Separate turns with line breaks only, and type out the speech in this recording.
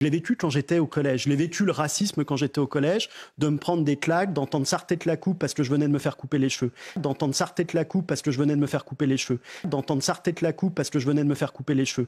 Je l'ai vécu quand j'étais au collège. Je l'ai vécu le racisme quand j'étais au collège, de me prendre des claques, d'entendre sarté de la coupe parce que je venais de me faire couper les cheveux, d'entendre sarté de la coupe parce que je venais de me faire couper les cheveux, d'entendre sarté de la coupe parce que je venais de me faire couper les cheveux,